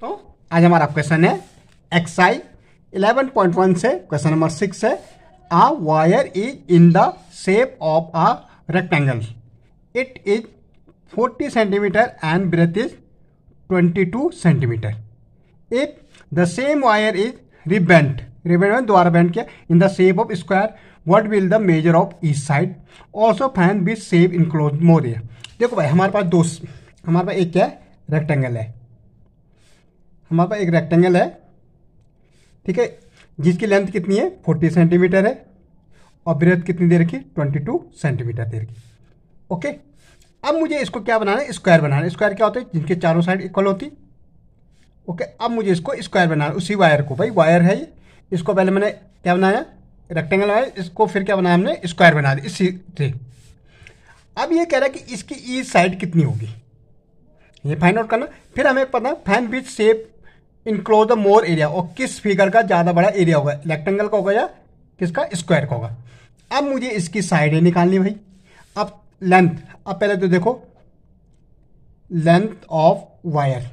तो आज हमारा क्वेश्चन है एक्साई 11.1 से क्वेश्चन नंबर सिक्स है a wire is in the shape of a rectangle it is 40 centimetre and breadth is 22 centimetre if the same wire is rebent rebent में द्वारा bend किया in the shape of square what will the measure of each side also find be save enclose more देखो भाई हमारे पास दो हमारे पास एक क्या है रेक्टेंगल है हमारे पास एक रेक्टेंगल है ठीक है जिसकी लेंथ कितनी है फोर्टी सेंटीमीटर है और ब्रेथ कितनी दे रखी ट्वेंटी टू सेंटीमीटर दे रखी ओके अब मुझे इसको क्या बनाना है स्क्वायर बनाना है स्क्वायर क्या होता है जिनके चारों साइड इक्वल होती ओके अब मुझे इसको स्क्वायर बनाना उसी वायर को भाई वायर है ये इसको पहले मैंने क्या बनाया रेक्टेंगल बनाया इसको फिर क्या बनाया हमने स्क्वायर बना दिया इसी से अब ये कह रहा है कि इसकी ई साइड कितनी होगी ये फाइंड आउट करना फिर हमें पता find which shape enclose the more area और किस फिगर का ज़्यादा बड़ा एरिया होगा रेक्टेंगल का होगा या किसका स्क्वायर का होगा अब मुझे इसकी साइडें निकालनी भाई अब लेंथ अब पहले तो देखो लेंथ ऑफ वायर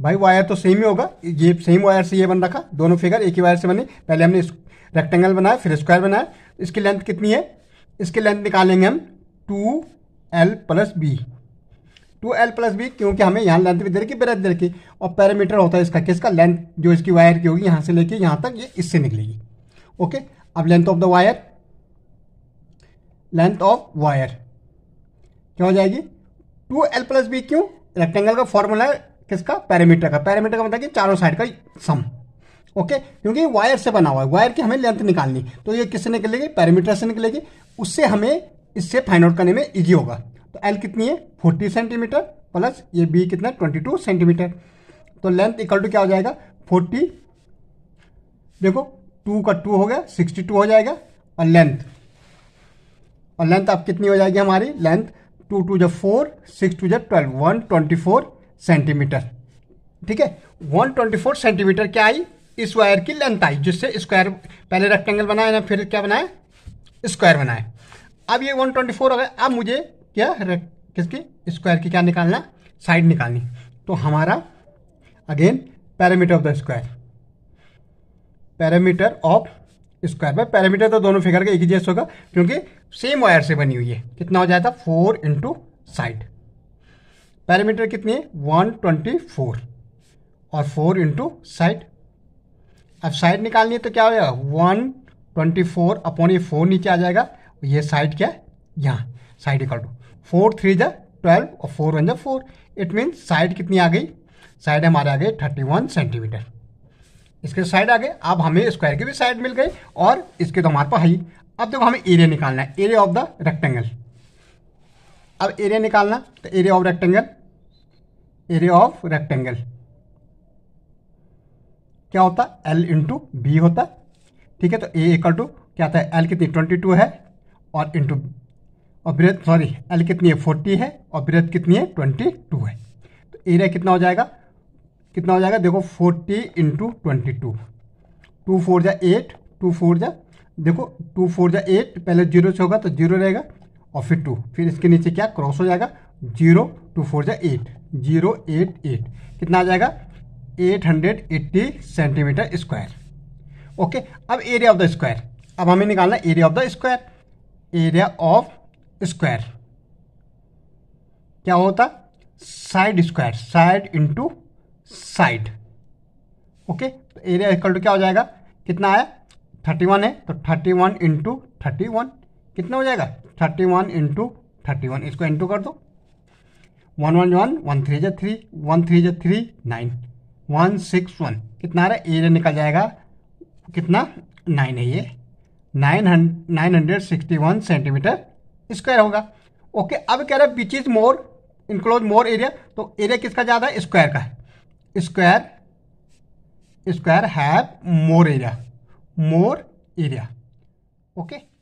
भाई वायर तो सेम ही होगा ये सेम वायर से ये बन रखा दोनों फिगर एक ही वायर से बने पहले हमने रेक्टेंगल बनाया फिर स्क्वायर बनाया इसकी लेंथ कितनी है इसकी लेंथ निकालेंगे हम two L plus B two L plus B क्योंकि हमें यहाँ लेंथ भी दे रखी ब्रेथ दे रखी और पैरामीटर होता है इसका किसका लेंथ जो इसकी वायर की होगी यहाँ से लेके यहाँ तक ये इससे निकलेगी ओके अब length of the wire length of wire क्या हो जाएगी टू एल प्लस बी क्यों रेक्टेंगल का फॉर्मूला है किसका पैरामीटर का पैरामीटर का मतलब कि चारों साइड का सम ओके क्योंकि वायर से बना हुआ है वायर की हमें लेंथ निकालनी तो ये किससे निकलेगी पैरामीटर से निकलेगी उससे हमें इससे फाइंड आउट करने में ईजी होगा तो एल कितनी है फोर्टी सेंटीमीटर प्लस ये बी कितना है ट्वेंटी टू सेंटीमीटर तो लेंथ इक्वल टू क्या हो जाएगा फोर्टी देखो टू का टू हो गया सिक्सटी टू हो जाएगा और लेंथ और लेंथ आप कितनी हो जाएगी हमारी लेंथ टू टू जब फोर सिक्स टू जब twelve one twenty four centimetre ठीक है वन ट्वेंटी फोर सेंटीमीटर क्या आई इस वायर की लेंथ आई जिससे स्क्वायर पहले रेक्टेंगल बनाया ना फिर क्या बनाया स्क्वायर बनाया अब ये 124 हो गया अब मुझे क्या किसकी स्क्वायर की क्या निकालना साइड निकालनी तो हमारा again parameter of the square parameter of square भाई पैरामीटर तो दोनों फिगर का एक ही जैसा होगा क्योंकि सेम वायर से बनी हुई है कितना हो जाता फोर इंटू साइड पैरामीटर कितनी है वन ट्वेंटी फोर और फोर इंटू साइड अब साइड निकालनी है तो क्या हो जाएगा वन ट्वेंटी फोर अपॉन ये फोर नीचे आ जाएगा ये साइड क्या है यहाँ side equal to four three जै ट्वेल्व और फोर वन जै फोर इट मीन साइड कितनी आ गई साइड हमारे आ गए थर्टी वन सेंटीमीटर इसके साइड आ गए अब हमें स्क्वायर की भी साइड मिल गई और इसके तो हमारे पास हाई अब देखो हमें एरिया निकालना है एरिया ऑफ द रेक्टेंगल अब एरिया निकालना तो area of rectangle area of rectangle क्या होता एल इंटू बी होता ठीक है तो ए इक्वल टू क्या होता है एल कितनी ट्वेंटी टू है और इंटू और ब्रेथ सॉरी एल कितनी है फोर्टी है और ब्रेथ कितनी है ट्वेंटी टू है तो एरिया कितना हो जाएगा कितना हो जाएगा देखो forty into twenty two two four जा एट टू फोर जा देखो टू फोर जा एट पहले जीरो से होगा तो जीरो रहेगा और फिर टू फिर इसके नीचे क्या क्रॉस हो जाएगा जीरो टू फोर जा एट जीरो एट एट कितना आ जाएगा eight hundred eighty centimetre square okay अब एरिया ऑफ द स्क्वायर अब हमें निकालना area of the square area of square क्या होता side square side into side okay तो एरिया इक्वल टू क्या हो जाएगा कितना आया थर्टी वन है तो thirty one into thirty one कितना हो जाएगा thirty one into thirty one इसको इंटू कर दो one one one one three जे थ्री वन थ्री जे three nine one six one कितना आ रहा है एरिया निकल जाएगा कितना नाइन है ये nine hundred nine hundred sixty one centimetre square होगा ओके अब कह रहे हैं which is more enclose more area तो एरिया किसका ज़्यादा है स्क्वायर का है square square have more area more area okay